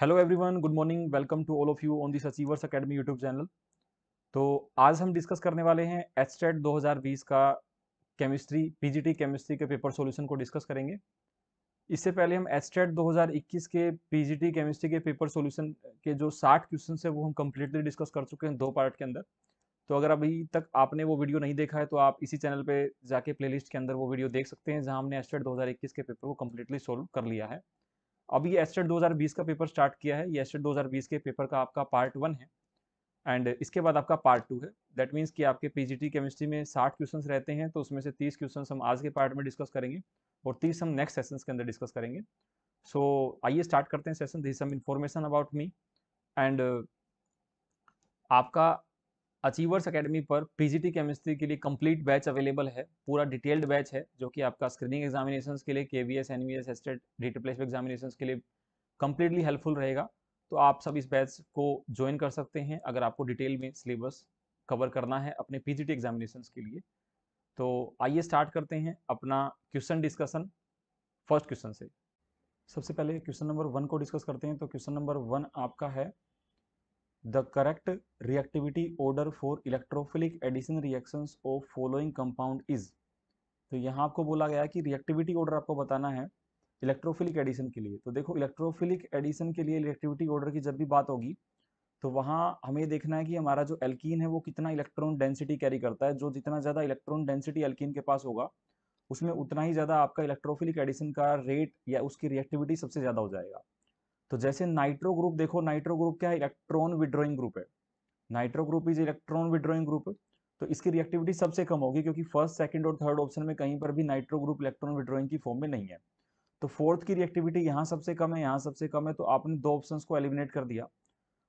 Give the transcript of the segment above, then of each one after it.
Hello everyone good morning welcome to all of you on this achievers academy YouTube channel तो आज हम discuss करने वाले हैं एच 2020 e का केमिस्ट्री पीजीटी केमिस्ट्री के पेपर सॉल्यूशन को डिस्कस करेंगे इससे पहले हम एच 2021 e के पीजीटी केमिस्ट्री के पेपर सॉल्यूशन के जो 60 क्वेश्चन है वो हम कम्प्लीटली डिस्कस कर चुके हैं दो पार्ट के अंदर तो अगर अभी तक आपने वो वीडियो नहीं देखा है तो आप इसी चैनल पर जाके प्लेलिस्ट के अंदर वो वीडियो देख सकते हैं जहाँ हमने एस्टेट e 2021 के पेपर को कम्प्लीटली सोल्व कर लिया है अब ये एस्टेट 2020 का पेपर स्टार्ट किया है ये एस्टेट 2020 के पेपर का आपका पार्ट वन है एंड इसके बाद आपका पार्ट टू है दैट मीन्स कि आपके पीजीटी केमिस्ट्री में 60 क्वेश्चंस रहते हैं तो उसमें से 30 क्वेश्चंस हम आज के पार्ट में डिस्कस करेंगे और 30 हम नेक्स्ट सेशन के अंदर डिस्कस करेंगे सो so, आइए स्टार्ट करते हैं session this some information about me and आपका अचीवर्स एकेडमी पर पीजीटी केमिस्ट्री के लिए कंप्लीट बैच अवेलेबल है पूरा डिटेल्ड बैच है जो कि आपका स्क्रीनिंग एग्जामिनेशन के लिए K V S N V S state replacement examination के लिए कम्प्लीटली हेल्पफुल रहेगा तो आप सब इस बैच को ज्वाइन कर सकते हैं अगर आपको डिटेल में सिलेबस कवर करना है अपने पी जी के लिए तो आइए स्टार्ट करते हैं अपना क्वेश्चन डिस्कशन फर्स्ट क्वेश्चन से सबसे पहले क्वेश्चन नंबर वन को डिस्कस करते हैं तो क्वेश्चन नंबर वन आपका है the correct reactivity order for electrophilic addition reactions of following compound is तो यहाँ आपको बोला गया कि रिएक्टिविटी ऑर्डर आपको बताना है इलेक्ट्रोफिलिक एडिशन के लिए तो देखो इलेक्ट्रोफिलिक एडिशन के लिए इलेक्ट्रिविटी ऑर्डर की जब भी बात होगी तो वहाँ हमें देखना है कि हमारा जो एल्कीन है वो कितना इलेक्ट्रॉन डेंसिटी कैरी करता है जो जितना ज़्यादा इलेक्ट्रॉन डेंसिटी एल्कीन के पास होगा उसमें उतना ही ज़्यादा आपका इलेक्ट्रोफिलिक एडिशन का रेट या उसकी रिएक्टिविटी सबसे ज़्यादा हो जाएगा तो जैसे नाइट्रो ग्रुप देखो नाइट्रो ग्रुप क्या है इलेक्ट्रॉन विड्रॉइंग ग्रुप है nitro group is electron withdrawing group है तो इसकी रिएक्टिविटी सबसे कम होगी क्योंकि फर्स्ट सेकंड और थर्ड ऑप्शन में कहीं पर भी नाइट्रो ग्रुप इलेक्ट्रॉन विड्रॉइंग की फॉर्म में नहीं है तो फोर्थ की रिएक्टिविटी यहाँ सबसे कम है यहाँ सबसे कम है तो आपने दो ऑप्शन को एलिमिनेट कर दिया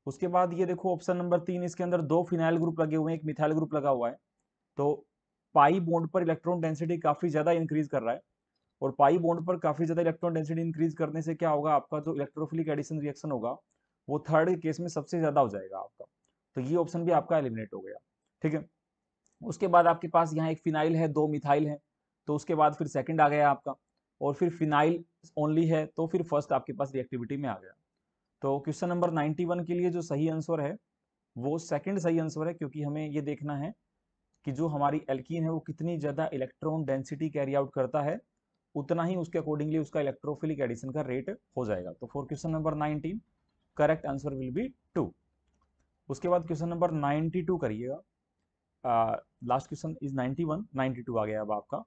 उसके बाद ये देखो ऑप्शन नंबर तीन इसके अंदर दो फिनाइल ग्रुप लगे हुए हैं एक मिथाइल ग्रुप लगा हुआ है तो पाई बॉन्ड पर इलेक्ट्रॉन डेंसिटी काफ़ी ज़्यादा इंक्रीज कर रहा है और पाई बॉन्ड पर काफी ज्यादा इलेक्ट्रॉन डेंसिटी इंक्रीज करने से क्या होगा आपका जो इलेक्ट्रोफिलिक एडिशन रिएक्शन होगा वो थर्ड केस में सबसे ज्यादा हो जाएगा आपका तो ये ऑप्शन भी आपका एलिमिनेट हो गया ठीक है उसके बाद आपके पास यहाँ एक फिनाइल है दो मिथाइल है तो उसके बाद फिर सेकंड आ गया आपका और फिर फिनाइल ओनली है तो फिर फर्स्ट आपके पास रिएक्टिविटी में आ गया तो क्वेश्चन नंबर 91 के लिए जो सही आंसर है वो सेकंड सही आंसर है क्योंकि हमें ये देखना है कि जो हमारी एल्कीन है वो कितनी ज़्यादा इलेक्ट्रॉन डेंसिटी कैरी आउट करता है उतना ही उसके अकॉर्डिंगली उसका इलेक्ट्रोफिलिक एडिशन का रेट हो जाएगा तो for question number nineteen correct answer will be two उसके बाद क्वेश्चन नंबर नाइन्टी टू करिएगा last question is ninety one ninety two आ गया अब आपका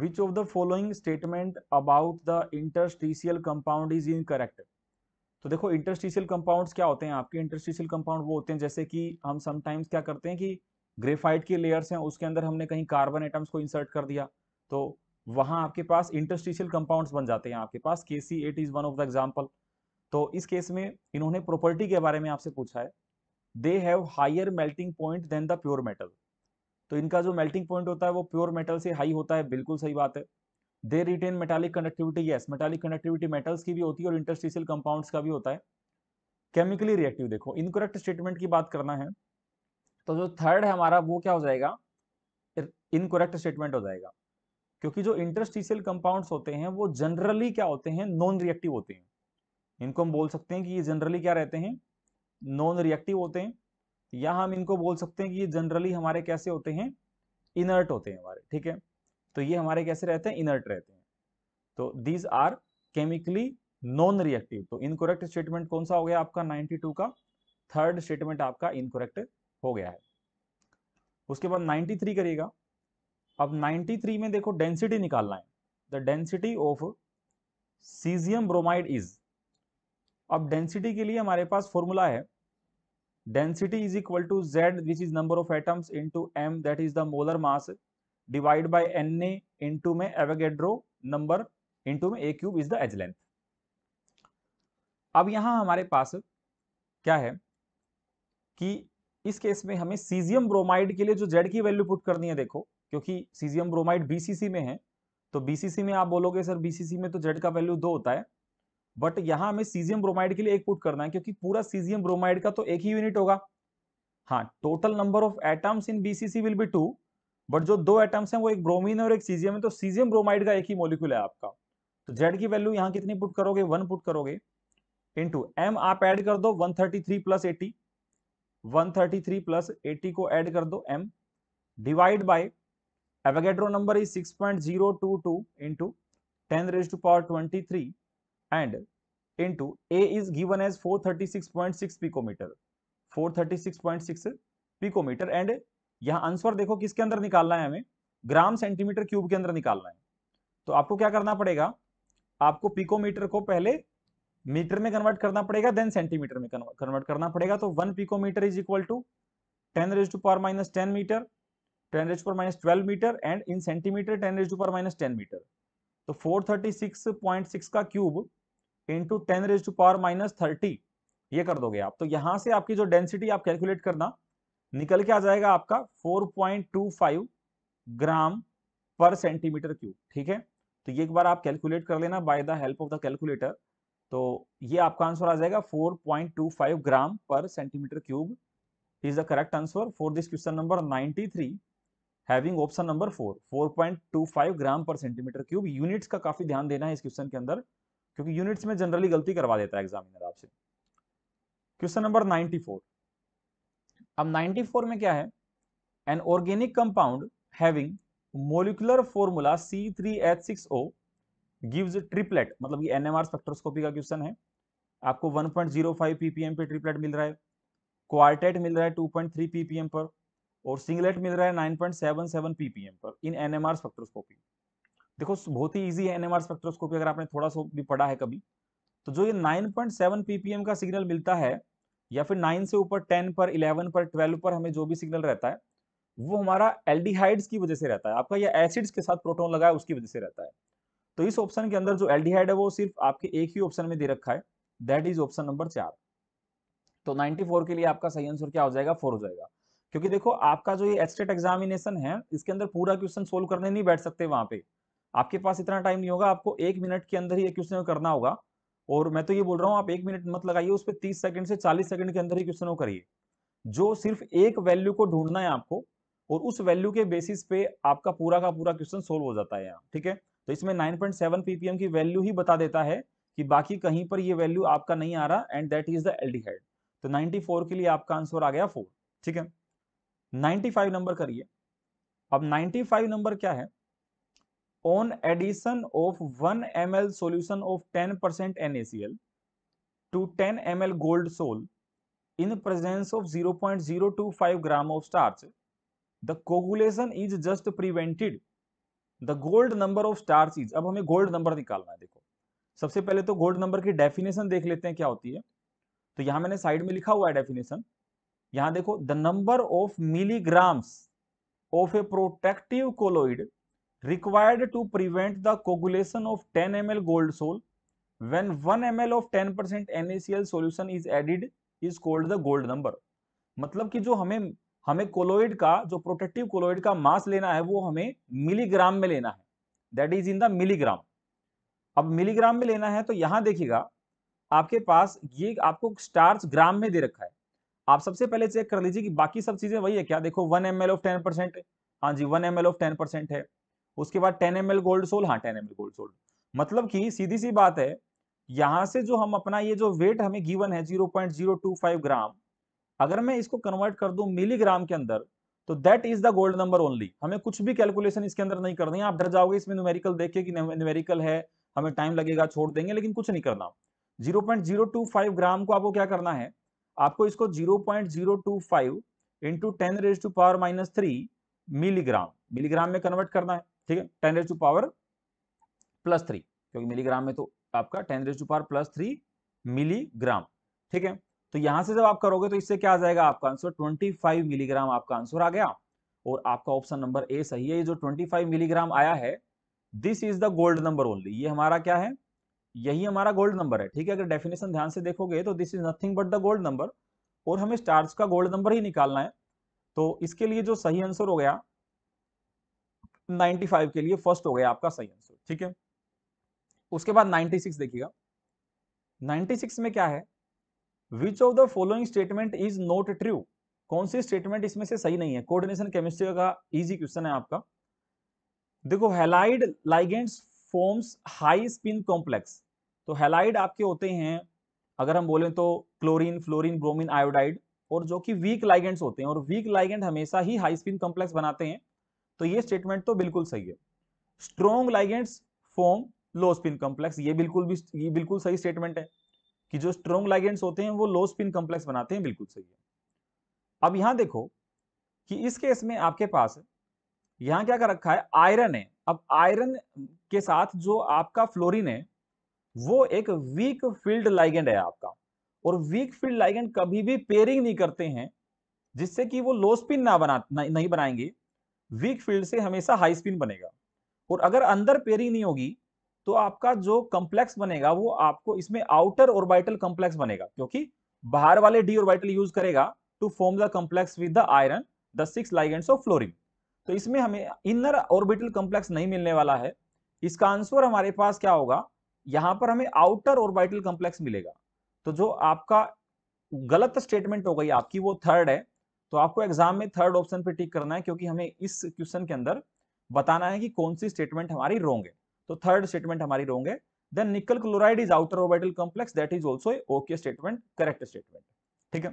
which of the following statement about the interstitial compound is incorrect तो देखो interstitial compounds क्या होते हैं आपके इंटरस्टीशियल कंपाउंड वो होते हैं जैसे कि हम समटाइम्स क्या करते हैं कि ग्रेफाइट के लेयर्स हैं उसके अंदर हमने कहीं कार्बन एटम्स को इंसर्ट कर दिया तो वहां आपके पास इंटरस्टिशियल कंपाउंड्स बन जाते हैं आपके पास K C eight is one of the example तो इस केस में इन्होंने प्रॉपर्टी के बारे में आपसे पूछा है they have higher melting point than the pure metal तो इनका जो मेल्टिंग पॉइंट होता है वो प्योर मेटल से हाई होता है बिल्कुल सही बात है they retain metallic conductivity yes metallic conductivity metals की भी होती है और इंटरस्टिशियल कंपाउंड्स का भी होता है केमिकली रिएक्टिव देखो इनकोरेक्ट स्टेटमेंट की बात करना है तो जो थर्ड है हमारा वो क्या हो जाएगा इनकोरेक्ट स्टेटमेंट हो जाएगा क्योंकि जो इंटरस्टिशियल कंपाउंड्स होते हैं वो जनरली क्या होते हैं नॉन रिएक्टिव होते हैं इनको हम बोल सकते हैं कि ये जनरली क्या रहते हैं नॉन रिएक्टिव होते हैं या हम इनको बोल सकते हैं कि ये जनरली हमारे कैसे होते हैं इनर्ट होते हैं हमारे ठीक है तो ये हमारे कैसे रहते हैं इनर्ट रहते हैं तो these are chemically non reactive तो इनकोरेक्ट स्टेटमेंट कौन सा हो गया आपका 92 का थर्ड स्टेटमेंट आपका इनकोरेक्ट हो गया है उसके बाद 93 करिएगा अब 93 में देखो डेंसिटी निकालना है the density of cesium bromide is अब डेंसिटी के लिए हमारे पास फॉर्मूला है density is equal to Z which is number of atoms into M that is the molar mass divide by N A into में Avogadro number into में a cube is the edge length अब यहां हमारे पास क्या है कि इस केस में हमें सीजियम ब्रोमाइड के लिए जो जेड की वैल्यू पुट करनी है देखो क्योंकि सीजियम ब्रोमाइड बीसीसी में है तो बीसीसी में आप बोलोगे सर बीसीसी में तो जेड का वैल्यू दो होता है बट यहाँ हमें सीजियम ब्रोमाइड के लिए एक पुट करना है क्योंकि पूरा सीजियम ब्रोमाइड का तो एक ही यूनिट होगा हाँ total number of atoms in BCC will be two but जो दो एटम्स हैं वो एक ब्रोमीन और एक सीजियम है तो सीजियम ब्रोमाइड का एक ही मॉलिक्यूल है आपका तो जेड की वैल्यू यहाँ कितनी पुट करोगे वन पुट करोगे इन एम आप एड कर दो वन प्लस 80 133 प्लस एटी को एड कर दो M divide by Avogadro number is 6.022 into 10 raised to power 23 and into A is given as 436.6 picometer. 436.6 picometer and यहाँ आंसर देखो किसके अंदर निकालना है हमें ग्राम सेंटीमीटर क्यूब के अंदर निकालना है तो आपको क्या करना पड़ेगा आपको पिकोमीटर को पहले मीटर में कन्वर्ट करना पड़ेगा देन सेंटीमीटर में कन्वर्ट करना पड़ेगा तो one picometre is equal to ten raise to power minus ten metre ten raise power minus twelve metre and in centimetre ten raise power minus ten metre तो four thirty six point six का cube into ten raise to power minus thirty ये कर दोगे आप तो यहां से आपकी जो डेंसिटी आप कैलकुलेट करना निकल के आ जाएगा आपका four point two five gram per centimetre cube ठीक है तो ये एक बार आप कैलकुलेट कर लेना by the help of the calculator तो ये आपका आंसर आ जाएगा four point two five gram per centimetre cube is the correct answer for this question number three having option number four four point two five gram per centimetre cube units का काफी ध्यान देना है इस question के अंदर क्योंकि units में जनरली गलती करवा देता है एग्जामिनर आपसे क्वेश्चन नंबर नाइनटी फोर अब नाइनटी फोर में क्या है an organic compound having molecular formula C three H six O gives triplet मतलब ये एनएमआर स्पेक्ट्रोस्कोपी का क्वेश्चन है आपको one point zero five ppm पे ट्रिपलेट मिल रहा है क्वार्टेट मिल रहा है टू पॉइंट थ्री पीपीएम पर और सिंगलेट मिल रहा है 9.77 ppm पर इन एनएमआर स्पेक्ट्रोस्कोपी देखो बहुत ही इजी है एनएमआर स्पेक्ट्रोस्कोपी अगर आपने थोड़ा सा भी पढ़ा है कभी तो जो ये 9.7 ppm का सिग्नल मिलता है या फिर 9 से ऊपर 10 पर 11 पर 12 पर हमें जो भी सिग्नल रहता है वो हमारा एल्डिहाइड्स की वजह से रहता है आपका यह एसिड्स के साथ प्रोटोन लगा है उसकी वजह से रहता है तो इस ऑप्शन के अंदर जो एल्डिहाइड है वो सिर्फ आपके एक ही ऑप्शन में दे रखा है दैट इज ऑप्शन नंबर चार तो 94 के लिए आपका सही आंसर क्या हो जाएगा फोर हो जाएगा क्योंकि देखो आपका जो ये एस्टेट एग्जामिनेशन है इसके अंदर पूरा क्वेश्चन सोल्व करने नहीं बैठ सकते वहां पे आपके पास इतना टाइम नहीं होगा आपको एक मिनट के अंदर ही क्वेश्चन करना होगा और मैं तो ये बोल रहा हूँ आप एक मिनट मत लगाइए उस पर तीस सेकंड से चालीस सेकंड के अंदर ही क्वेश्चन करिए जो सिर्फ एक वैल्यू को ढूंढना है आपको और उस वैल्यू के बेसिस पे आपका पूरा का पूरा क्वेश्चन सोल्व हो जाता है यहाँ ठीक है तो इसमें नाइन पॉइंट सेवन पीपीएम की वैल्यू ही बता देता है कि बाकी कहीं पर ये वैल्यू आपका नहीं आ रहा and that is the aldehyde तो फोर के लिए आपका आंसर आ गया फोर ठीक है 95 नंबर करिए अब 95 नंबर क्या है on addition of 1 M L solution of 10% percent N A C L to ten M L gold sol in presence of 0.025 gram of starch the coagulation is just prevented the gold number of starch is अब हमें gold number निकालना है देखो सबसे पहले तो gold number की definition देख लेते हैं क्या होती है तो यहां मैंने साइड में लिखा हुआ है डेफिनेशन यहां देखो the number of milligrams of a protective colloid required to prevent the coagulation of 10 M L gold sol one 1 L of 10% percent NaCl solution is added is called the gold number मतलब कि जो हमें हमें colloid का जो protective colloid का मास लेना है वो हमें मिलीग्राम में लेना है that is in the milligram अब मिलीग्राम में लेना है तो यहां देखिएगा आपके पास ये आपको स्टार्च ग्राम में दे रखा है आप सबसे पहले चेक कर लीजिए कि बाकी सब चीजें वही है क्या देखो one M L of ten percent हाँ जी one M L of ten percent है उसके बाद ten M L gold sol हाँ टेन एम गोल्ड सोल मतलब कि सीधी सी बात है यहां से जो हम अपना ये जो वेट हमें गिवन है फाइव ग्राम अगर मैं इसको कन्वर्ट कर दूं मिलीग्राम के अंदर तो that is the gold number only हमें कुछ भी कैलकुलेशन इसके अंदर नहीं करनी है आप डर जाओगे इसमें न्यूमेरिकल देखिए कि न्यूमेरिकल है हमें टाइम लगेगा छोड़ देंगे लेकिन कुछ नहीं करना 0.025 ग्राम को आपको क्या करना है आपको इसको 0.025 point zero two five into ten raise to power minus three milligram milligram में कन्वर्ट करना है ठीक है ten raise to power plus three क्योंकि मिलीग्राम में तो आपका ten raise to power plus three milligram ठीक है तो यहां से जब आप करोगे तो इससे क्या आ जाएगा आपका आंसर ट्वेंटी फाइव मिलीग्राम आपका आंसर आ गया और आपका ऑप्शन नंबर ए सही है ये जो फाइव मिलीग्राम आया है this is the gold number only ये हमारा क्या है यही हमारा गोल्ड नंबर है ठीक है अगर डेफिनेशन ध्यान से देखोगे तो this is nothing but the gold number और हमें स्टार्स का गोल्ड नंबर ही निकालना है तो इसके लिए जो सही आंसर हो गया 95 के लिए फर्स्ट हो गया आपका सही आंसर ठीक है उसके बाद 96 देखिएगा 96 में क्या है which of the following statement is not true कौन सी स्टेटमेंट इसमें से सही नहीं है कोऑर्डिनेशन केमिस्ट्री का इजी क्वेश्चन है आपका देखो halide ligands forms high spin complex तो हेलाइड आपके होते हैं अगर हम बोलें तो क्लोरीन फ्लोरीन ब्रोमीन आयोडाइड और जो कि वीक लाइगेंट्स होते हैं और वीक लाइगेंट हमेशा ही हाई स्पिन कॉम्प्लेक्स बनाते हैं तो ये स्टेटमेंट तो बिल्कुल सही है strong ligands form low spin complex ये बिल्कुल भी ये बिल्कुल सही स्टेटमेंट है कि जो स्ट्रॉन्ग लाइगेंट्स होते हैं वो लो स्पिन कॉम्प्लेक्स बनाते हैं बिल्कुल सही है अब यहां देखो कि इस केस में आपके पास यहां क्या कर रखा है आयरन है अब आयरन के साथ जो आपका फ्लोरिन है वो एक वीक फील्ड लाइगेंड है आपका और वीक फील्ड लाइगेंड कभी भी पेयरिंग नहीं करते हैं जिससे कि वो लो स्पिन ना बना नहीं बनाएंगे वीक फील्ड से हमेशा हाई स्पिन बनेगा और अगर अंदर पेयरिंग नहीं होगी तो आपका जो कम्प्लेक्स बनेगा वो आपको इसमें आउटर ऑर्बिटल कम्प्लेक्स बनेगा क्योंकि बाहर वाले डी ऑर्बिटल यूज करेगा to form the complex with the iron the six ligands of fluorine तो इसमें हमें इनर ऑर्बिटल कम्प्लेक्स नहीं मिलने वाला है इसका आंसर हमारे पास क्या होगा यहां पर हमें आउटर ऑर्बिटल कॉम्प्लेक्स मिलेगा तो जो आपका गलत स्टेटमेंट हो गई आपकी वो थर्ड है तो आपको एग्जाम में थर्ड ऑप्शन पे टिक करना है क्योंकि हमें इस क्वेश्चन के अंदर बताना है कि कौन सी स्टेटमेंट हमारी रोंग है तो थर्ड स्टेटमेंट हमारी रोंग है then nickel chloride is outer orbital complex that is also okay statement correct statement ठीक है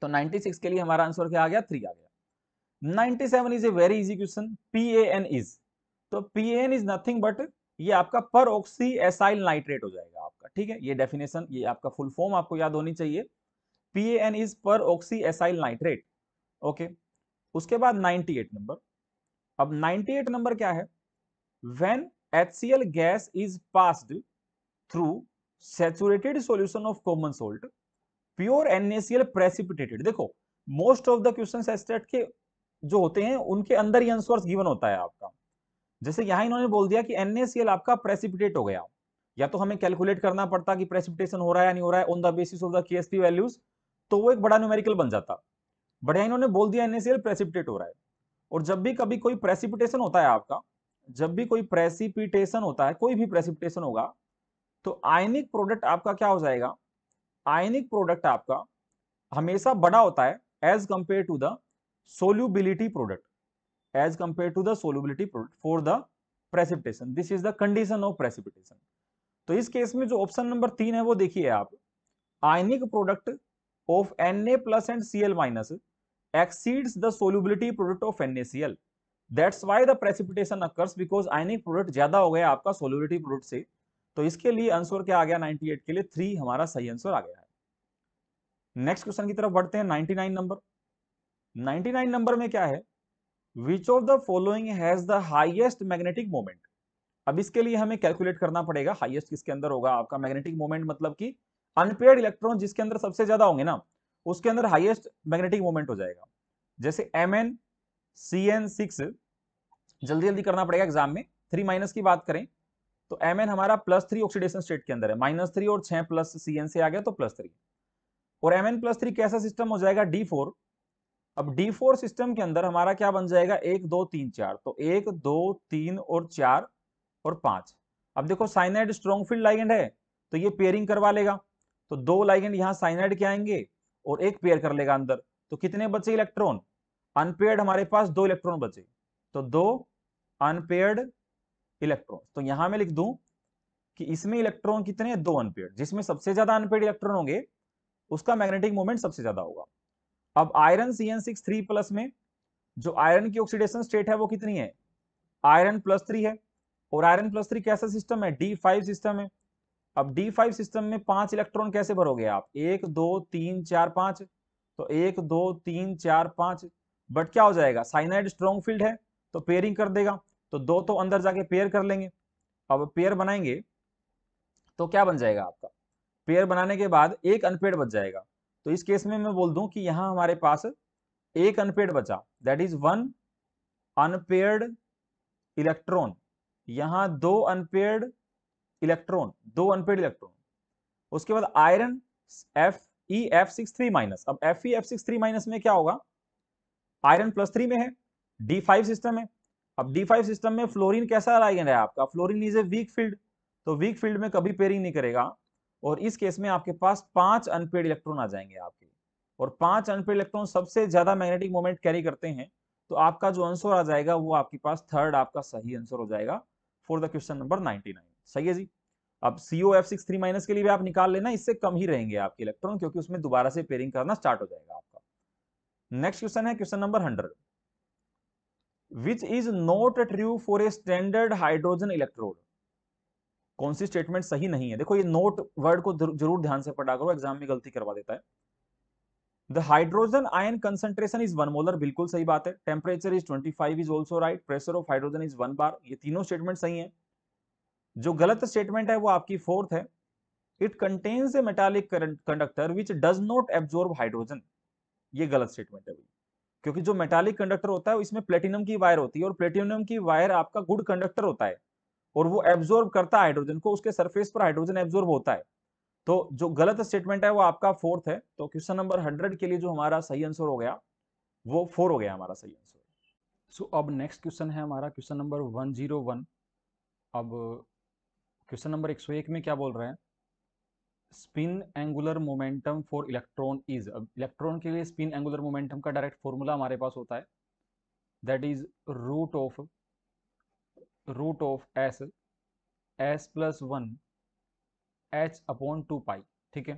तो 96 के लिए हमारा आंसर क्या आ गया थ्री आ गया 97 is a very easy question P A N is तो P N is nothing but ये आपका पर ऑक्सी एसाइल नाइट्रेट हो जाएगा आपका ठीक है ये डेफिनेशन ये आपका फुल फॉर्म आपको याद होनी चाहिए P A N is per oxy acyl nitrate okay उसके बाद 98 नंबर अब 98 नंबर क्या है when H when HCl gas is passed through saturated solution of common salt, pure NaCl precipitated देखो मोस्ट ऑफ द क्वेश्चन के जो होते हैं उनके अंदर ही आंसर गिवन होता है आपका जैसे यहां इन्होंने बोल दिया कि एनएसएल आपका प्रेसिपिटेट हो गया या तो हमें कैलकुलेट करना पड़ता कि प्रेसिपिटेशन हो रहा है या नहीं हो रहा है on the basis of the K values तो वो एक बड़ा न्यूमेरिकल बन जाता बढ़िया इन्होंने बोल दिया एनएसएल प्रेसिपिटेट हो रहा है और जब भी कभी कोई प्रेसिपिटेशन होता है आपका जब भी कोई प्रेसिपिटेशन होता है कोई भी प्रेसिपिटेशन होगा तो आयनिक प्रोडक्ट आपका क्या हो जाएगा आयनिक प्रोडक्ट आपका हमेशा बड़ा होता है as compare to the solubility product as compared to the solubility for the precipitation this is the condition of precipitation तो इस केस में जो ऑप्शन नंबर तीन है वो देखिए आप ionic product of Na plus and Cl minus exceeds the solubility product of NaCl that's why the precipitation occurs because ionic product ज्यादा हो गया आपका सोल्यूबिलिटी प्रोडक्ट से तो इसके लिए आंसर क्या आ गया 98 के लिए थ्री हमारा सही आंसर आ गया है नेक्स्ट क्वेश्चन की तरफ बढ़ते हैं 99 नंबर 99 नंबर में क्या है which of the following has the highest magnetic moment अब इसके लिए हमें कैलकुलेट करना पड़ेगा हाइएस्ट किसके अंदर होगा आपका मैग्नेटिक मोमेंट मतलब कि अनपेड इलेक्ट्रॉन जिसके अंदर सबसे ज्यादा होंगे ना उसके अंदर हाइएस्ट मैग्नेटिक मोमेंट हो जाएगा जैसे M N C N six जल्दी जल्दी करना पड़ेगा एग्जाम में थ्री माइनस की बात करें तो एम एन हमारा प्लस थ्री ऑक्सीडेशन स्टेट के अंदर है माइनस थ्री और छह प्लस सी एन से आ गया तो प्लस थ्री और एम एन प्लस थ्री कैसा सिस्टम हो जाएगा डी फोर अब डी फोर सिस्टम के अंदर हमारा क्या बन जाएगा एक दो तीन चार तो एक दो तीन और चार और पांच अब देखो साइनाइड स्ट्रॉन्ग फील्ड लाइगेंड है तो ये पेयरिंग करवा लेगा तो दो लाइगेंड यहाँ साइनाइड के आएंगे और एक पेयर कर लेगा अंदर तो कितने बचे इलेक्ट्रॉन अनपेयर्ड हमारे पास दो इलेक्ट्रॉन बचे तो दो अनपेयर्ड इलेक्ट्रॉन तो यहां मैं लिख दू कि इसमें इलेक्ट्रॉन कितने दो अनपेयर्ड जिसमें सबसे ज्यादा अनपेयर्ड इलेक्ट्रॉन होंगे उसका मैग्नेटिक मोमेंट सबसे ज्यादा होगा अब iron C N six three plus में जो आयरन की ऑक्सीडेशन स्टेट है वो कितनी है आयरन प्लस थ्री है और आयरन प्लस थ्री कैसा सिस्टम है डी फाइव सिस्टम है अब डी फाइव सिस्टम में पांच इलेक्ट्रॉन कैसे भरोगे आप एक दो तीन चार पांच तो एक दो तीन चार पांच बट क्या हो जाएगा साइनाइड स्ट्रॉन्ग फील्ड है तो पेयरिंग कर देगा तो दो तो अंदर जाके पेयर कर लेंगे अब पेयर बनाएंगे तो क्या बन जाएगा आपका पेयर बनाने के बाद एक अनपेड बच जाएगा तो इस केस में मैं बोल दूं कि यहां हमारे पास एक अनपेड बचा that is one unpaired electron यहां दो अनपेड इलेक्ट्रॉन दो अनपेड इलेक्ट्रॉन उसके बाद iron F E F six three minus अब F E F six three minus में क्या होगा आयरन प्लस थ्री में है डी फाइव सिस्टम है अब डी फाइव सिस्टम में फ्लोरिन कैसा लाइगेंड है आपका fluorine is a weak field तो वीक फील्ड में कभी पेयरिंग नहीं करेगा और इस केस में आपके पास पांच अनपेड इलेक्ट्रॉन आ जाएंगे आपके और पांच अनपेड इलेक्ट्रॉन सबसे ज्यादा मैग्नेटिक मोमेंट कैरी करते हैं तो आपका जो आंसर आ जाएगा वो आपके पास थर्ड आपका सही आंसर हो जाएगा फॉर द क्वेश्चन नंबर 99 सही है जी अब CO F six three minus के लिए भी आप निकाल लेना इससे कम ही रहेंगे आपके इलेक्ट्रॉन क्योंकि उसमें दोबारा से पेयरिंग करना स्टार्ट हो जाएगा आपका नेक्स्ट क्वेश्चन है question number hundred which is not true for a standard hydrogen electrode कौन सी स्टेटमेंट सही नहीं है देखो ये नोट वर्ड को जरूर ध्यान से पढ़ा करो एग्जाम में गलती करवा देता है the hydrogen ion concentration is one molar बिल्कुल सही बात है temperature is twenty five is also right pressure of hydrogen is one bar ये तीनों स्टेटमेंट सही है जो गलत स्टेटमेंट है वो आपकी फोर्थ है it contains a metallic conductor which does not absorb hydrogen ये गलत स्टेटमेंट है क्योंकि जो मेटालिक कंडक्टर होता है इसमें प्लेटिनम की वायर होती है और प्लेटिनम की वायर आपका गुड कंडक्टर होता है और वो एब्जॉर्ब करता है हाइड्रोजन को उसके सरफेस पर हाइड्रोजन एब्जॉर्ब होता है तो जो गलत स्टेटमेंट है वो आपका फोर्थ है तो क्वेश्चन नंबर हंड्रेड के लिए जो हमारा सही आंसर हो गया वो फोर हो गया हमारा सही आंसर सो अब नेक्स्ट क्वेश्चन है हमारा question number one zero one अब क्वेश्चन नंबर एक सौ एक में क्या बोल रहे हैं spin angular momentum for electron is अब इलेक्ट्रॉन के लिए स्पिन एंगुलर मोमेंटम का डायरेक्ट फॉर्मूला हमारे पास होता है that is root of root of s s plus one H upon two pi ठीक है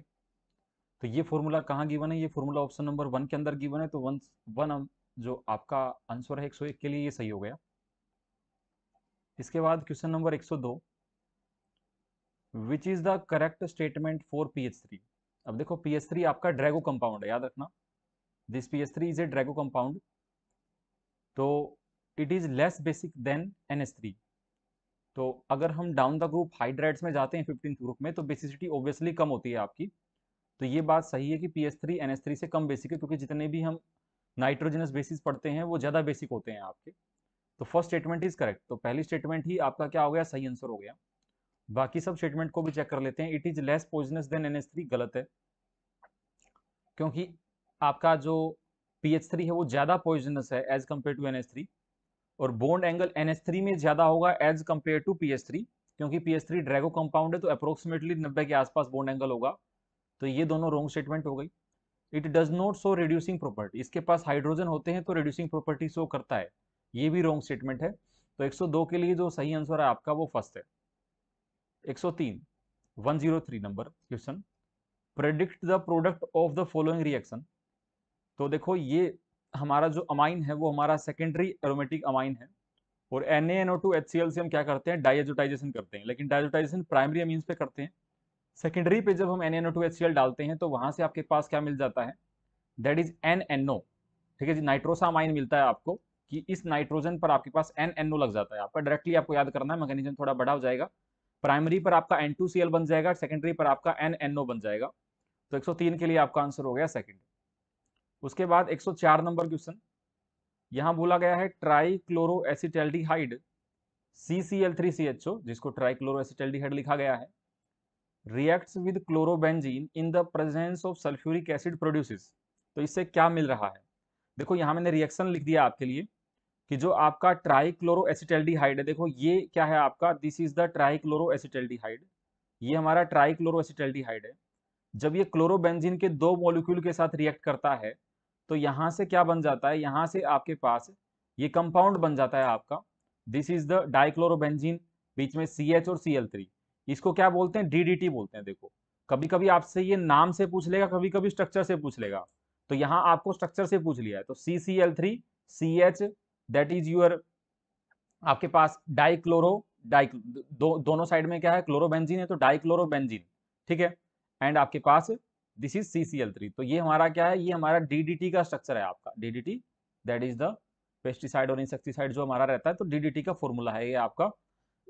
तो ये फॉर्मूला कहाँ गिवन है ये फॉर्मूला ऑप्शन नंबर वन के अंदर गिवन है तो वन वन जो आपका आंसर है एक सौ एक के लिए ये सही हो गया इसके बाद क्वेश्चन नंबर एक सौ दो which is the correct statement for P H three अब देखो पी एच थ्री आपका ड्रैगो कंपाउंड है याद रखना this P H three is a Drago compound तो it is less basic than N S three तो अगर हम डाउन द ग्रुप हाइड्राइड्स में जाते हैं फिफ्टीन ग्रुप में तो बेसिसिटी ऑब्वियसली कम होती है आपकी तो ये बात सही है कि P S three N S three से कम बेसिक है क्योंकि जितने भी हम नाइट्रोजनस बेसिस पढ़ते हैं वो ज़्यादा बेसिक होते हैं आपके तो फर्स्ट स्टेटमेंट इज़ करेक्ट तो पहली स्टेटमेंट ही आपका क्या हो गया सही आंसर हो गया बाकी सब स्टेटमेंट को भी चेक कर लेते हैं it is less poisonous than N S three गलत है क्योंकि आपका जो पी एच थ्री है वो ज़्यादा पॉइजनस है as compare to N S three और बोन्ड एंगल थ्री में ज़्यादा होगा एज कम्पेयर टू थ्री क्योंकि थ्री ड्रैगो कंपाउंड है तो अप्रोक्सीमेटली नब्बे के आसपास बोन्ड एंगल होगा तो ये दोनों रॉन्ग स्टेटमेंट हो गई it does not show reducing property इसके पास हाइड्रोजन होते हैं तो रिड्यूसिंग प्रॉपर्टी शो करता है ये भी रॉन्ग स्टेटमेंट है तो 102 के लिए जो सही आंसर है आपका वो फर्स्ट है 103 103 number question predict the product of the following reaction तो देखो ये हमारा जो अमाइन है वो हमारा सेकेंडरी एरोमेटिक अमाइन है और N NO two H C L से हम क्या करते हैं डाइजोटाइजेशन करते हैं लेकिन डाइजोटाइजेशन प्राइमरी अमीन्स पे करते हैं सेकेंडरी पे जब हम N NO two H C L डालते हैं तो वहाँ से आपके पास क्या मिल जाता है दैट इज एन एनओ ठीक है जी नाइट्रोसा अमाइन मिलता है आपको कि इस नाइट्रोजन पर आपके पास एन एनओ लग जाता है आपका डायरेक्टली आपको याद करना है मैकेनिज्म थोड़ा बड़ा हो जाएगा प्राइमरी पर आपका एन टू सी एल बन जाएगा सेकेंडरी पर आपका एन एनओ बन जाएगा तो 103 के लिए आपका आंसर हो गया सेकेंडरी उसके बाद 104 नंबर क्वेश्चन यहां बोला गया है trichloro C C L three C H O जिसको ट्राई क्लोरो लिखा गया है reacts with chlorobenzene in the presence of sulphuric acid produces तो इससे क्या मिल रहा है देखो यहां मैंने रिएक्शन लिख दिया आपके लिए कि जो आपका ट्राई क्लोरो है देखो ये क्या है आपका this is the trichloro ये हमारा ट्राई क्लोरो है जब ये क्लोरोबेंजीन के दो मॉलिक्यूल के साथ रिएक्ट करता है तो यहां से क्या बन जाता है यहां से आपके पास ये कंपाउंड बन जाता है आपका दिस इज द डाइक्लोरोबेंजीन बीच में सी एच और सी एल थ्री इसको क्या बोलते हैं डीडीटी बोलते हैं देखो कभी कभी आपसे ये नाम से पूछ लेगा कभी कभी स्ट्रक्चर से पूछ लेगा तो यहाँ आपको स्ट्रक्चर से पूछ लिया है तो C C L three C H that is your आपके पास डाइक्लोरो डाइक दो, दोनों साइड में क्या है क्लोरोबेंजीन है तो डाइक्लोरोबेंजीन ठीक है एंड आपके पास दिस इज सी तो ये हमारा क्या है ये हमारा डीडीटी का स्ट्रक्चर है आपका DDT that is the pesticide और इंसेक्टिसाइड जो हमारा रहता है तो डीडीटी का फॉर्मूला है ये आपका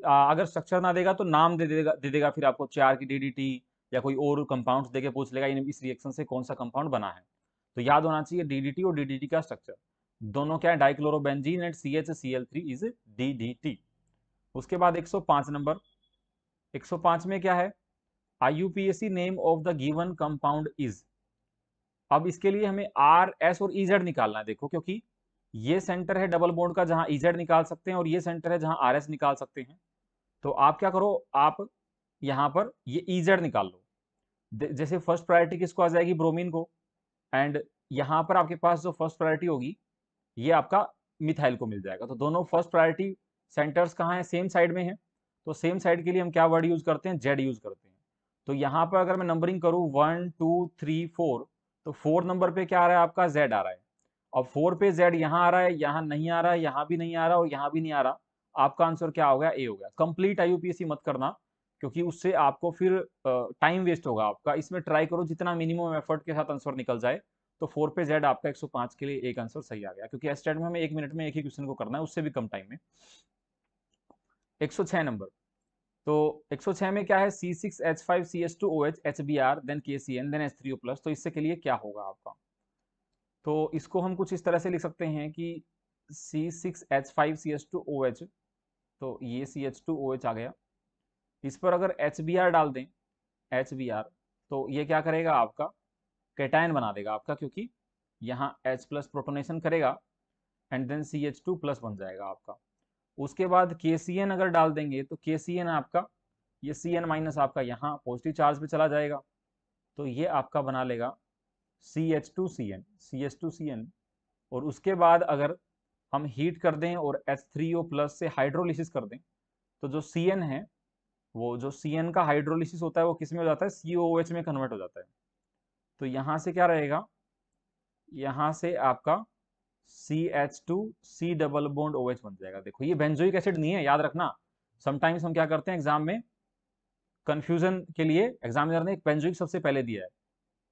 आ, अगर स्ट्रक्चर ना देगा तो नाम दे देगा दे देगा फिर आपको चार की डीडीटी या कोई और कंपाउंड देके पूछ लेगा इस रिएक्शन से कौन सा कंपाउंड बना है तो याद होना चाहिए डीडीटी और डीडीटी का स्ट्रक्चर दोनों क्या है dichlorobenzene and C H C L three is D D T उसके बाद 105 नंबर 105 में क्या है I name of the given compound is अब इसके लिए हमें आर एस और ईजेड e निकालना है देखो क्योंकि ये सेंटर है डबल बोर्ड का जहां ईजेड e निकाल सकते हैं और ये सेंटर है जहां आर एस निकाल सकते हैं तो आप क्या करो आप यहाँ पर ये ईजेड e निकाल लो जैसे फर्स्ट प्रायोरिटी किसको आ जाएगी ब्रोमीन को एंड यहाँ पर आपके पास जो फर्स्ट प्रायोरिटी होगी ये आपका मिथाइल को मिल जाएगा तो दोनों फर्स्ट प्रायोरिटी सेंटर्स कहाँ हैं सेम साइड में है तो सेम साइड के लिए हम क्या वर्ड यूज करते हैं जेड यूज करते हैं तो यहाँ पर अगर मैं नंबरिंग करूँ वन टू थ्री फोर तो फोर नंबर पे क्या आ रहा है आपका जेड आ रहा है और फोर पे Z यहाँ आ रहा है यहाँ नहीं आ रहा है यहाँ भी नहीं आ रहा और यहाँ भी नहीं आ रहा आपका आंसर क्या हो गया ए हो गया कंप्लीट आईयूपीएससी मत करना क्योंकि उससे आपको फिर टाइम वेस्ट होगा आपका इसमें ट्राई करो जितना मिनिमम एफर्ट के साथ आंसर निकल जाए तो फोर पे जेड आपका 105 के लिए एक आंसर सही आ गया क्योंकि एस्टेट में हमें एक मिनट में एक ही क्वेश्चन को करना है उससे भी कम टाइम में 106 नंबर तो 106 में क्या है C C six H H H five two O B R then K C N then H three plus तो इससे के लिए क्या होगा आपका तो इसको हम कुछ इस तरह से लिख सकते हैं कि C C six H five two O H तो ये C H two O H आ गया इस पर अगर एच बी आर डाल दें एच बी आर तो ये क्या करेगा आपका कैटाइन बना देगा आपका क्योंकि यहाँ एच प्लस प्रोटोनेशन करेगा and then C H two plus बन जाएगा आपका उसके बाद के अगर डाल देंगे तो के आपका ये सी एन माइनस आपका यहाँ पॉजिटिव चार्ज पे चला जाएगा तो ये आपका बना लेगा C H two C N C H two C N और उसके बाद अगर हम हीट कर दें और एच थ्री ओ प्लस से हाइड्रोलिसिस कर दें तो जो सी एन है वो जो सी एन का हाइड्रोलिसिस होता है वो किस में हो जाता है सी ओ एच में कन्वर्ट हो जाता है तो यहाँ से क्या रहेगा यहाँ से आपका C H two C double bond O H बन जाएगा देखो ये बेंजोइक एसिड नहीं है याद रखना समटाइम्स हम क्या करते हैं एग्जाम में कंफ्यूजन के लिए एग्जामिनर ने एक बेंजोइक सबसे पहले दिया है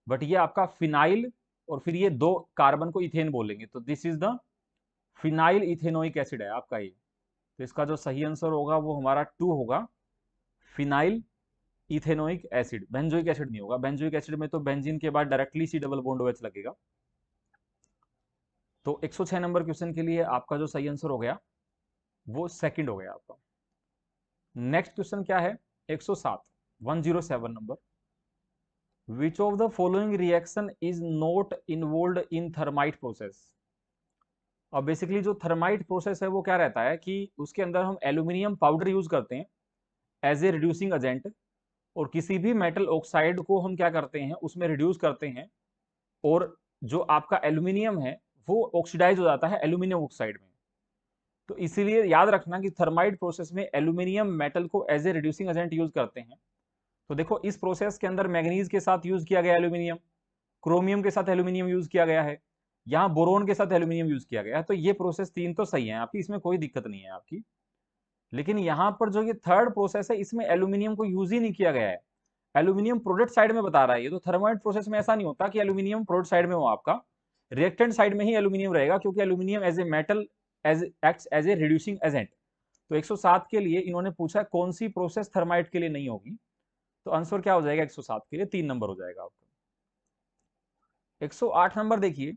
बट ये आपका फिनाइल और फिर ये दो कार्बन को इथेन बोलेंगे तो this is the phenyl ethanoic acid है आपका ये तो इसका जो सही आंसर होगा वो हमारा टू होगा phenyl ethanoic acid benzoic acid नहीं होगा बेंजोइक एसिड में तो बेंजीन के बाद डायरेक्टली सी डबल बोन्ड लगेगा तो 106 नंबर क्वेश्चन के लिए आपका जो सही आंसर हो गया वो सेकंड हो गया आपका नेक्स्ट क्वेश्चन क्या है 107 107 number which of the following reaction is not involve in thermite process अब बेसिकली जो थर्माइट प्रोसेस है वो क्या रहता है कि उसके अंदर हम एल्यूमिनियम पाउडर यूज करते हैं एज ए रिड्यूसिंग एजेंट और किसी भी मेटल ऑक्साइड को हम क्या करते हैं उसमें रिड्यूस करते हैं और जो आपका एल्यूमिनियम है वो ऑक्सीडाइज हो जाता है एल्यूमिनियम ऑक्साइड में तो इसीलिए याद रखना कि थर्माइड प्रोसेस में एल्यूमिनियम मेटल को as a reducing agent use करते हैं तो देखो इस प्रोसेस के अंदर मैग्नीज के साथ यूज किया गया एल्यूमिनियम क्रोमियम के साथ एल्यूमिनियम यूज किया गया है यहाँ बोरोन के साथ एल्यूमिनियम यूज किया गया है तो ये प्रोसेस तीन तो सही है आपकी इसमें कोई दिक्कत नहीं है आपकी लेकिन यहाँ पर जो ये थर्ड प्रोसेस है इसमें एल्यूमिनियम को यूज ही नहीं किया गया है एल्यूमिनियम प्रोडक्ट साइड में बता रहा है ये तो थर्माइड प्रोसेस में ऐसा नहीं होता कि एल्यूमिनियम प्रोडक्ट साइड में हो आपका रिएक्टेंट साइड में ही एल्यूमिनियम रहेगा क्योंकि aluminium as a metal as act as a reducing agent तो 107 के लिए इन्होंने पूछा कौन सी प्रोसेस थर्माइट के लिए नहीं होगी तो आंसर क्या हो जाएगा 107 के लिए तीन नंबर हो जाएगा आपका 108 नंबर देखिए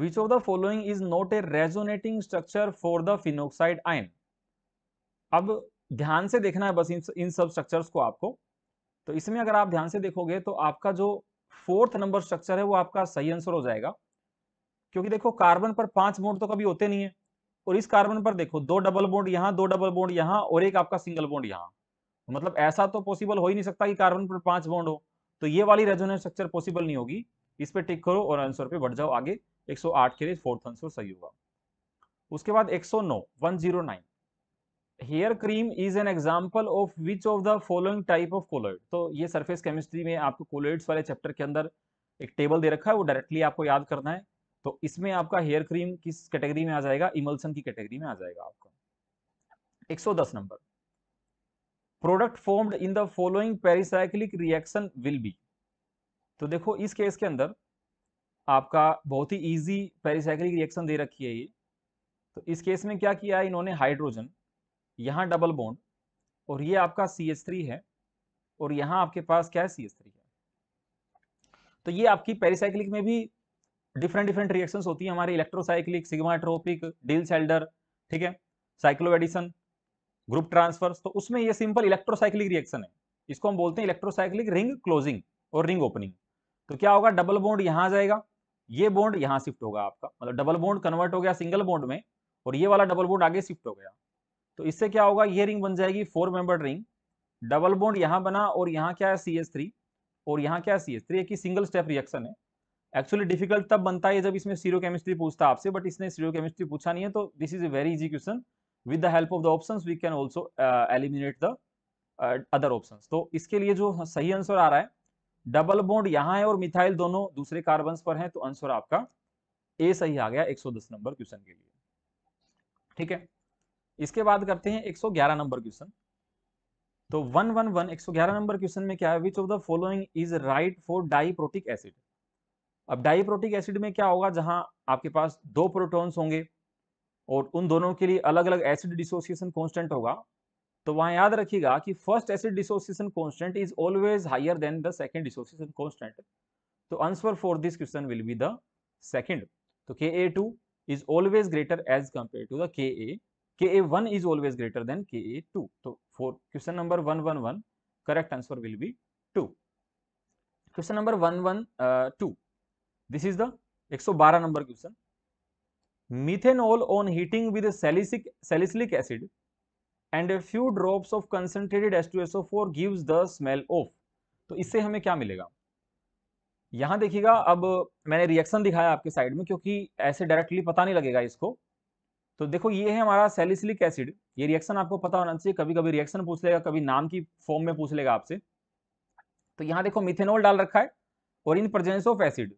which of the following is not a resonating structure for the phenoxide ion अब ध्यान से देखना है बस इन इन सब स्ट्रक्चर्स को आपको तो इसमें अगर आप ध्यान से देखोगे तो आपका जो फोर्थ नंबर स्ट्रक्चर है वो आपका सही आंसर हो जाएगा क्योंकि देखो कार्बन पर पांच बोन्ड तो कभी होते नहीं है और इस कार्बन पर देखो दो डबल बोन्ड यहाँ दो डबल बोन्ड यहाँ और एक आपका सिंगल बोन्ड यहाँ मतलब ऐसा तो पॉसिबल हो ही नहीं सकता कि कार्बन पर पांच बोन्ड हो तो ये वाली रेजोनेंस स्ट्रक्चर पॉसिबल नहीं होगी इस पर टिक करो और आंसर पे बढ़ जाओ आगे 108 के लिए फोर्थ आंसर सही होगा उसके बाद 109 nine hair cream is an example of which of the following type of colloid तो ये सरफेस केमिस्ट्री में आपको कोलोइड्स वाले चैप्टर के अंदर एक टेबल दे रखा है वो डायरेक्टली आपको याद करना है तो इसमें आपका हेयर क्रीम किस कैटेगरी में आ जाएगा इमल्सन की कैटेगरी में आ जाएगा आपका 110 number product formed in the following pericyclic reaction will be तो देखो इस केस के अंदर आपका बहुत ही इजी पेरिसाइक्लिक रिएक्शन दे रखी है ये तो इस केस में क्या किया है इन्होंने हाइड्रोजन यहां डबल बॉन्ड और ये आपका सी थ्री है और यहां आपके पास क्या है सी थ्री है तो ये आपकी पेरिसाइक्लिक में भी डिफरेंट डिफरेंट रिएक्शन होती है हमारे इलेक्ट्रोसाइक्लिक सिग्माट्रोपिक डील सेल्डर ठीक है एडिसन ग्रुप ट्रांसफर तो उसमें ये सिंपल इलेक्ट्रोसाइक्लिक रिएक्शन है इसको हम बोलते हैं इलेक्ट्रोसाइक्लिक रिंग क्लोजिंग और रिंग ओपनिंग तो क्या होगा डबल बोन्ड यहाँ जाएगा ये बोन्ड यहाँ शिफ्ट होगा आपका मतलब डबल बोन्ड कन्वर्ट हो गया सिंगल बोन्ड में और ये वाला डबल बॉन्ड आगे शिफ्ट हो गया तो इससे क्या होगा ये रिंग बन जाएगी four member ring double bond यहाँ बना और यहाँ क्या है सी और यहाँ क्या है सी एस थ्री एक ही सिंगल स्टेप रिएक्शन है एक्चुअली डिफिकल्ट तब बनता है जब इसमें सीरो केमिस्ट्री पूछता है आपसे बट इसने सीरो केमिस्ट्री पूछा नहीं है तो this is a very easy question with the help of the option we can also eliminate the other option तो इसके लिए जो सही आंसर आ रहा है डबल बॉन्ड यहाँ है और मिथाइल दोनों दूसरे कार्बन पर है तो आंसर आपका ए सही आ गया दस नंबर क्वेश्चन के लिए ठीक है इसके बाद करते हैं ग्यारह नंबर क्वेश्चन तो एक सौ ग्यारह नंबर तो क्वेश्चन में क्या है which of the following is right for diprotic acid अब डाइप्रोटिक एसिड में क्या होगा जहां आपके पास दो प्रोटॉन्स होंगे और उन दोनों के लिए अलग अलग एसिड डिसोसिएशन कांस्टेंट होगा तो वहां याद रखिएगा कि first acid dissociation constant is always higher than the second dissociation constant तो answer for this question will be the second तो K A two is always greater as compare to the K A K A one is always greater than K A two तो for question number one one one correct answer will be two question number one one two this is the 112 number question methanol on heating with salicylic salicylic acid and a few drops of concentrated H2SO4 gives the smell of तो इससे हमें क्या मिलेगा यहां देखिएगा अब मैंने reaction दिखाया आपके साइड में क्योंकि ऐसे डायरेक्टली पता नहीं लगेगा इसको तो देखो ये है हमारा सेलिसिलिक एसिड ये रिएक्शन आपको पता होना चाहिए कभी कभी रिएक्शन पूछ लेगा कभी नाम की फॉर्म में पूछ लेगा आपसे तो यहाँ देखो मिथेनॉल डाल रखा है और इन प्रजेंस ऑफ एसिड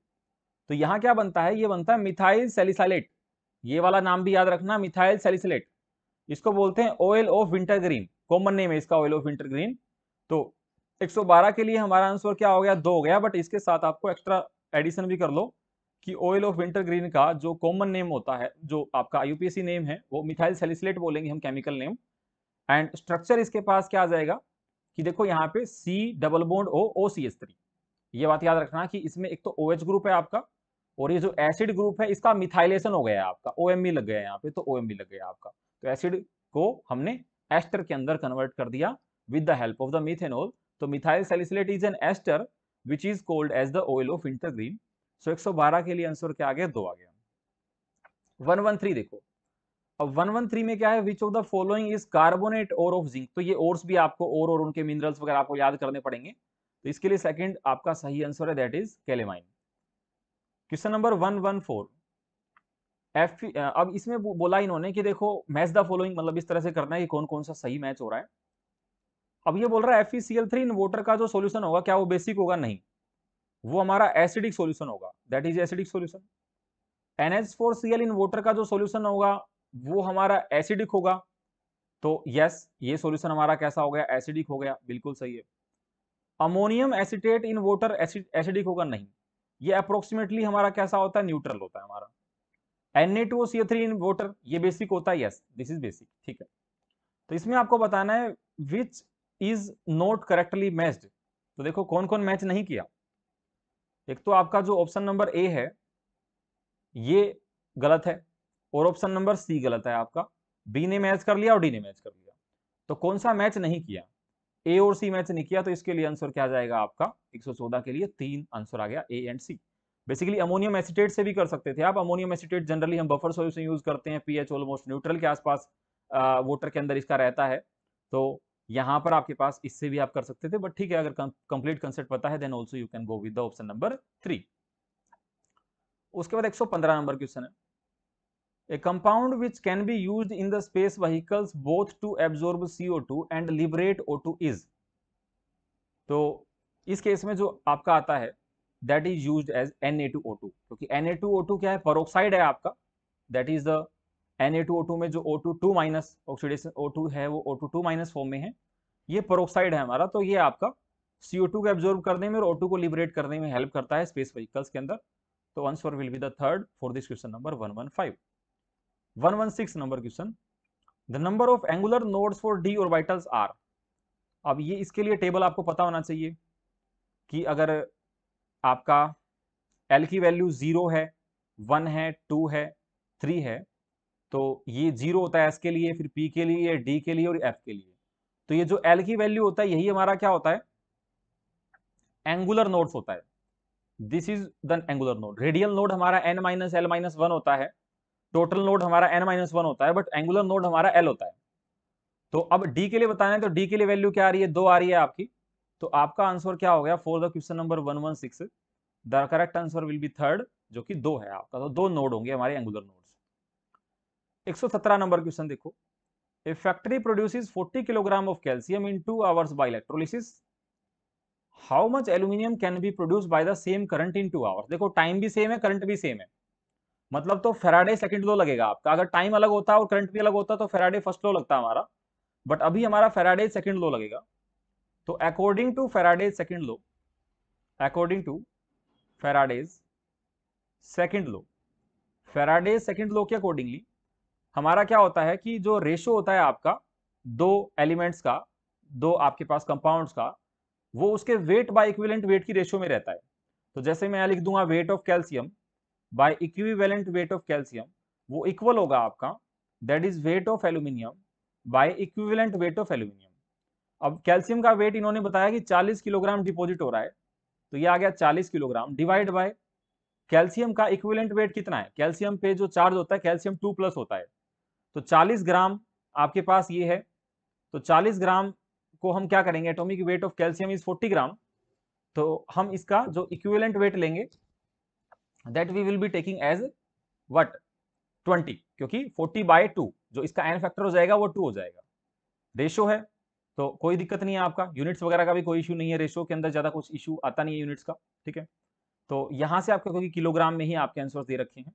तो यहाँ क्या बनता है ये बनता है मिथाइल सेलिसाइलेट ये वाला नाम भी याद रखना मिथाइल सेलिसलेट इसको बोलते हैं oil of wintergreen common name है इसका ऑयल ऑफ विंटर ग्रीन तो 112 के लिए हमारा आंसर क्या हो गया दो हो गया बट इसके साथ आपको एक्स्ट्रा एडिशन भी कर लो कि ऑयल ऑफ विंटर ग्रीन का जो कॉमन नेम होता है जो आपका आई नेम है वो मिथाइल सेलिसलेट बोलेंगे हम केमिकल नेम एंड स्ट्रक्चर इसके पास क्या आ जाएगा कि देखो यहाँ पे C double bond O O C S three ये बात याद रखना कि इसमें एक तो ओ OH ग्रुप है आपका और ये जो एसिड ग्रुप है इसका मिथाइलेशन हो गया है आपका ओ लग गया यहाँ पे तो ओ लग गया आपका तो एसिड को हमने एस्टर के अंदर कन्वर्ट कर दिया with the help of the methanol तो methyl salicylate is an ester which is called as the oil of wintergreen so 112 के लिए आंसर क्या आ गया दो आ गया 113 देखो अब 113 में क्या है which of the following is carbonate ore of zinc तो ये ओर्स भी आपको और और उनके मिनरल्स वगैरह आपको याद करने पड़ेंगे तो इसके लिए सेकंड आपका सही आंसर है that is calamine question number one one four F अब इसमें बोला इन्होंने कि देखो मैच द फॉलोइंग मतलब इस तरह से करना है कि कौन कौन सा सही मैच हो रहा है अब ये बोल रहा है F C L three water का जो सोल्यूशन होगा क्या वो बेसिक होगा नहीं वो हमारा एसिडिक सोल्यूशन होगा that is acidic solution N H four C L water का जो सोल्यूशन होगा वो हमारा एसिडिक होगा तो यस ये सोल्यूशन हमारा कैसा हो गया एसिडिक हो गया बिल्कुल सही है ammonium acetate in water acidic होगा नहीं ये अप्रोक्सीमेटली हमारा कैसा होता है न्यूट्रल होता है हमारा N A two C three in water ये बेसिक होता है यस दिस इज बेसिक ठीक है तो इसमें आपको बताना है which is not correctly matched तो देखो कौन कौन मैच नहीं किया एक तो आपका जो ऑप्शन नंबर ए है ये गलत है और ऑप्शन नंबर सी गलत है आपका बी ने मैच कर लिया और डी ने मैच कर लिया तो कौन सा मैच नहीं किया ए और सी मैच नहीं किया तो इसके लिए आंसर क्या जाएगा आपका 114 के लिए तीन आंसर आ गया A and C basically ammonium acetate से भी कर सकते थे आप अमोनियम एसिटेट जनरली हम बफर सोल्यूशन यूज करते हैं पीएच ऑलमोस्ट न्यूट्रल के आसपास वोटर के अंदर इसका रहता है तो यहाँ पर आपके पास इससे भी आप कर सकते थे बट ठीक है अगर कंप्लीट कंसेप्ट पता है then also you can go with option number three उसके बाद 115 नंबर क्वेश्चन है A compound which can be used in the space vehicles both to absorb CO2 and liberate O2 is. तो इस case में जो आपका आता है that is use as Na2O2 क्योंकि Na2O2 क्या है परोक्साइड है आपका दैट इज द Na2O2 में जो O2 to minus oxidation O2 है वो O2 टू माइनस फॉर्म में है ये परोक्साइड है हमारा तो ये आपका CO2 को एब्जॉर्ब करने में और O2 को लिबरेट करने में हेल्प करता है स्पेस वहीकल्स के अंदर तो answer will be the third for this question number 115 116 number question the number of angular nodes for D orbitals are अब ये इसके लिए टेबल आपको पता होना चाहिए कि अगर आपका एल की वैल्यू जीरो है वन है टू है थ्री है तो ये जीरो होता है एस के लिए फिर पी के लिए डी के लिए और एफ के लिए तो ये जो एल की वैल्यू होता है यही हमारा क्या होता है एंगुलर नोड्स होता है this is the angular node radial node हमारा N minus L minus one होता है टोटल नोड हमारा एन माइनस वन होता है बट एंगुलर नोड हमारा एल होता है तो अब डी के लिए बताना है तो डी के लिए वैल्यू क्या आ रही है दो आ रही है आपकी तो आपका आंसर क्या हो गया for the question number one one six the correct answer will be third जो कि दो है आपका तो दो नोड होंगे हमारे एंगुलर नोड्स 117 नंबर क्वेश्चन देखो a factory produces forty kilogram of calcium in two hours by electrolysis how much aluminium can be produce by the same current in two hours देखो टाइम भी same है current भी same है मतलब तो Faraday second law लगेगा आपका अगर टाइम अलग होता और करंट भी अलग होता तो फेराडे फर्स्ट लो लगता हमारा बट अभी हमारा फेराडे सेकंड लो लगेगा तो according to Faraday second law according to Faraday's second law Faraday second law के अकॉर्डिंगली हमारा क्या होता है कि जो रेशो होता है आपका दो एलिमेंट्स का दो आपके पास कंपाउंड्स का वो उसके वेट बाय इक्विलेंट वेट की रेशो में रहता है तो जैसे मैं लिख दूंगा weight of calcium by equivalent weight of calcium वो इक्वल होगा आपका that is weight of aluminium by equivalent weight of aluminium अब कैल्शियम का वेट इन्होंने बताया कि 40 किलोग्राम डिपॉजिट हो रहा है तो ये आ गया 40 किलोग्राम डिवाइड बाय कैल्शियम का इक्विवेलेंट वेट कितना है कैल्शियम पे जो चार्ज होता है कैल्शियम टू प्लस होता है तो चालीस ग्राम आपके पास ये है तो चालीस ग्राम को हम क्या करेंगे atomic weight of calcium is forty gram तो हम इसका जो इक्विवेलेंट वेट लेंगे that we will be taking as what twenty क्योंकि फोर्टी बाय टू जो इसका एन फैक्टर हो जाएगा वो टू हो जाएगा रेशो है तो कोई दिक्कत नहीं है आपका यूनिट्स वगैरह का भी कोई इशू नहीं है रेशो के अंदर ज़्यादा कुछ इशू आता नहीं है यूनिट्स का ठीक है तो यहाँ से आपके क्योंकि किलोग्राम में ही आपके आंसर दे रखे हैं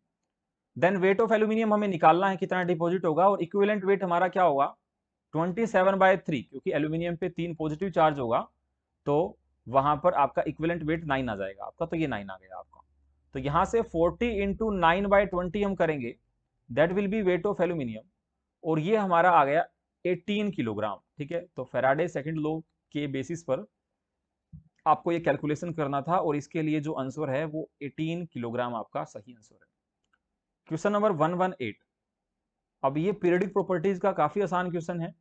देन वेट ऑफ एल्यूमिनियम हमें निकालना है कितना डिपॉजिट होगा और इक्विलेंट वेट हमारा क्या होगा ट्वेंटी सेवन बाय थ्री क्योंकि एल्यूमिनियम पे तीन पॉजिटिव चार्ज होगा तो वहां पर आपका इक्विलेंट वेट नाइन आ जाएगा आपका तो ये नाइन आ गया आपका तो यहां से 40 इंटू नाइन बाई ट्वेंटी हम करेंगे that will be weight of aluminium और ये हमारा आ गया 18 किलोग्राम ठीक है तो फेराडे सेकंड लो के बेसिस पर आपको ये कैलकुलेशन करना था और इसके लिए जो आंसर है वो 18 किलोग्राम आपका सही आंसर है क्वेश्चन नंबर 118 अब ये पीरियडिक प्रॉपर्टीज का काफी आसान क्वेश्चन है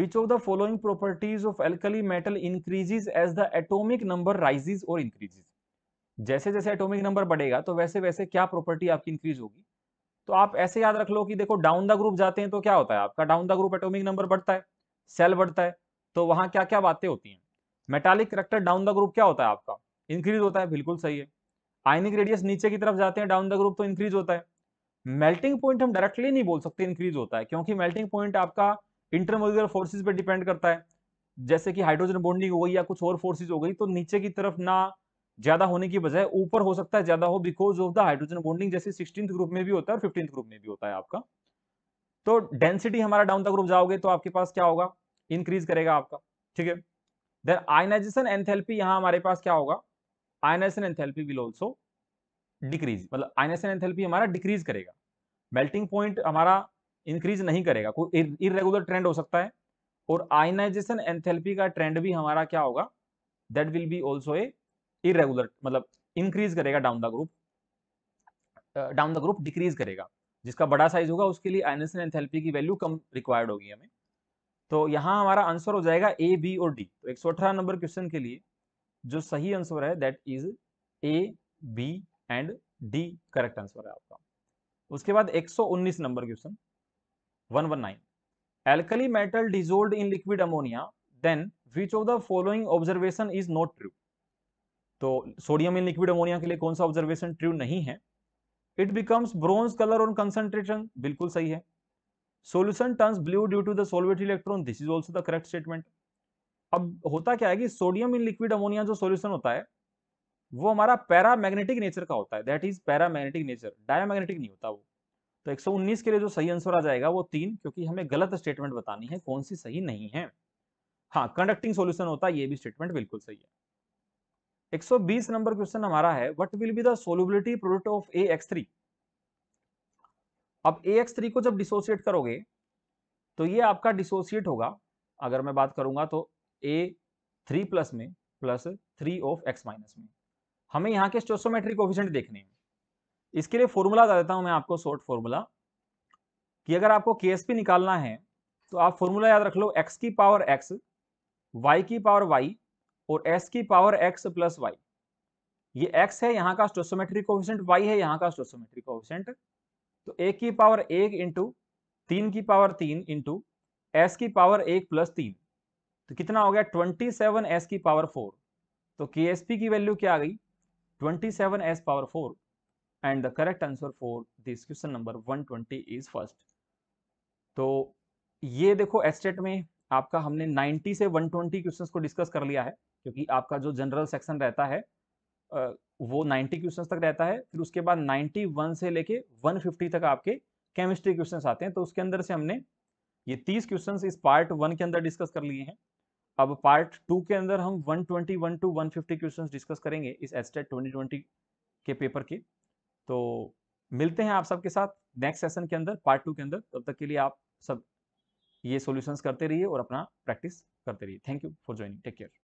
which of the following properties of alkali metal increases as the atomic number rises और इंक्रीजेज जैसे जैसे एटॉमिक नंबर बढ़ेगा तो वैसे वैसे क्या प्रॉपर्टी आपकी इंक्रीज होगी तो आप ऐसे याद रख लो कि देखो डाउन द ग्रुप जाते हैं तो क्या होता है आपका down the group atomic number बढ़ता है सेल बढ़ता है तो वहां क्या क्या बातें होती हैं metallic character down the group क्या होता है आपका इंक्रीज होता है बिल्कुल सही है आयनिक रेडियस नीचे की तरफ जाते हैं डाउन द ग्रुप तो इंक्रीज होता है मेल्टिंग पॉइंट हम डायरेक्टली नहीं बोल सकते इंक्रीज होता है क्योंकि मेल्टिंग पॉइंट आपका इंटरमोलिकुलर फोर्सेज पे डिपेंड करता है जैसे कि हाइड्रोजन बॉन्डिंग हो गई या कुछ और फोर्सेज हो गई तो नीचे की तरफ ना ज्यादा होने की बजाय ऊपर हो सकता है ज्यादा हो because of the hydrogen bonding जैसे सिक्सटीन ग्रुप में भी होता है और फिफ्टींथ ग्रुप में भी होता है आपका तो डेंसिटी हमारा डाउन द ग्रुप जाओगे तो आपके पास क्या होगा इंक्रीज करेगा आपका ठीक है देन आयनाइजेशन एंथेल्पी यहाँ हमारे पास क्या होगा ionisation enthalpy will also decrease मतलब आयनाइजेशन एंथेल्पी हमारा डिक्रीज करेगा मेल्टिंग पॉइंट हमारा इंक्रीज नहीं करेगा कोई इरेगुलर ट्रेंड हो सकता है और आयनाइजेशन एंथेल्पी का ट्रेंड भी हमारा क्या होगा that will be also a irregular मतलब इंक्रीज करेगा down the group down the group decrease करेगा जिसका बड़ा साइज होगा उसके लिए आइनसन एंथेल्पी की वैल्यू कम रिक्वायर्ड होगी हमें तो यहाँ हमारा आंसर हो जाएगा ए बी और डी तो एक नंबर क्वेश्चन के लिए जो सही आंसर है that is A B and D correct answer है आपका उसके बाद 119 number question 119 alkali metal dissolved in liquid ammonia then which of the following observation is not true तो सोडियम इन लिक्विड अमोनिया के लिए कौन सा ऑब्जर्वेशन ट्रू नहीं है it becomes bronze colour on concentration बिल्कुल सही है solution turns blue due to the solvated electron this is also the correct statement अब होता क्या है कि सोडियम इन लिक्विड अमोनिया जो सोल्यूशन होता है वो हमारा पैरा मैग्नेटिक नेचर का होता है that is paramagnetic nature magnetic नहीं होता वो तो 119 के लिए जो सही आंसर आ जाएगा वो तीन क्योंकि हमें गलत स्टेटमेंट बतानी है कौन सी सही नहीं है हाँ कंडक्टिंग सोल्यूशन होता है ये भी स्टेटमेंट बिल्कुल सही है 120 नंबर क्वेश्चन हमारा है what will be the solubility product of A X three अब ए एक्स थ्री को जब डिसोसिएट करोगे तो ये आपका डिसोसिएट होगा अगर मैं बात करूंगा तो ए थ्री प्लस में plus three of X minus में हमें यहाँ के स्टोसोमेट्रिक कोफिशेंट देखने हैं इसके लिए फॉर्मूला दे देता हूँ मैं आपको शॉर्ट फॉर्मूला कि अगर आपको के निकालना है तो आप फॉर्मूला याद रख लो एक्स की पावर एक्स वाई की पावर वाई और एस की पावर एक्स प्लस वाई ये एक्स है यहाँ का स्टोसोमेट्रिक कोफिशेंट वाई है यहाँ का स्टोसोमेट्रिक कोफिशेंट तो एक की पावर एक इंटू तीन की पावर तीन इंटू एस की पावर एक प्लस तीन तो कितना हो गया ट्वेंटी सेवन एस की पावर फोर तो के एस पी की वैल्यू क्या आ गई twenty seven S power four and the correct answer for this question number one twenty is first तो ये देखो एस्टेट में आपका हमने 90 से वन ट्वेंटी क्वेश्चन को डिस्कस कर लिया है क्योंकि आपका जो जनरल सेक्शन रहता है वो 90 क्वेश्चंस तक रहता है फिर उसके बाद 91 से लेके 150 तक आपके केमिस्ट्री क्वेश्चंस आते हैं तो उसके अंदर से हमने ये 30 क्वेश्चंस इस पार्ट वन के अंदर डिस्कस कर लिए हैं अब पार्ट टू के अंदर हम 121 टू फिफ्टी क्वेश्चंस डिस्कस करेंगे इस एस्टेट ट्वेंटी के पेपर के तो मिलते हैं आप सबके साथ नेक्स्ट सेशन के अंदर पार्ट टू के अंदर तब तक के लिए आप सब ये सोल्यूशंस करते रहिए और अपना प्रैक्टिस करते रहिए thank you for joining take care